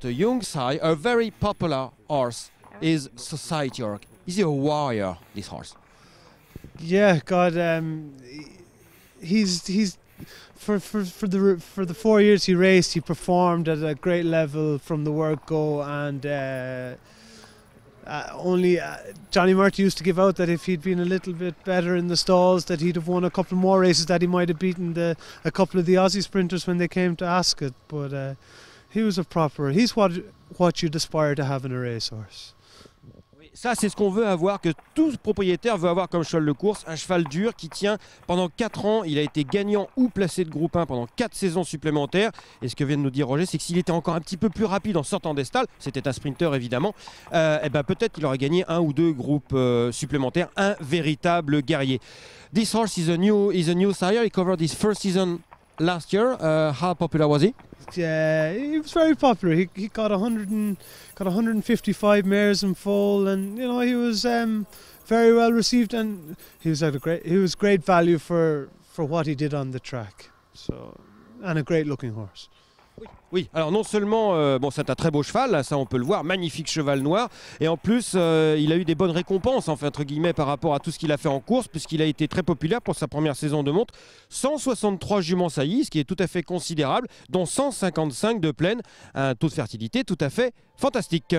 The Yungsai, a very popular horse, is society horse. Is he a warrior, this horse? Yeah, God, um, he's he's for, for, for the for the four years he raced, he performed at a great level from the word go, and uh, uh, only uh, Johnny Murphy used to give out that if he'd been a little bit better in the stalls, that he'd have won a couple more races, that he might have beaten the a couple of the Aussie sprinters when they came to Ascot, but. Uh, Ça, c'est ce qu'on veut avoir, que tout propriétaire veut avoir comme cheval de course, un cheval dur qui tient pendant 4 ans. Il a été gagnant ou placé de groupe 1 pendant 4 saisons supplémentaires. Et ce que vient de nous dire Roger, c'est que s'il était encore un petit peu plus rapide en sortant des stalles, c'était un sprinter évidemment, et euh, eh ben peut-être qu'il aurait gagné un ou deux groupes euh, supplémentaires, un véritable guerrier. This horse is is a new sire. He covered his first season last year. Uh, how popular was he? Yeah, he was very popular. He, he got 100 and, got 155 mares in full, and you know he was um, very well received, and he was at a great he was great value for for what he did on the track. So, and a great looking horse. Oui. alors non seulement, euh, bon, c'est un très beau cheval, ça on peut le voir, magnifique cheval noir, et en plus, euh, il a eu des bonnes récompenses, enfin, entre guillemets, par rapport à tout ce qu'il a fait en course, puisqu'il a été très populaire pour sa première saison de montre. 163 juments saillies, ce qui est tout à fait considérable, dont 155 de plaine, un taux de fertilité tout à fait fantastique.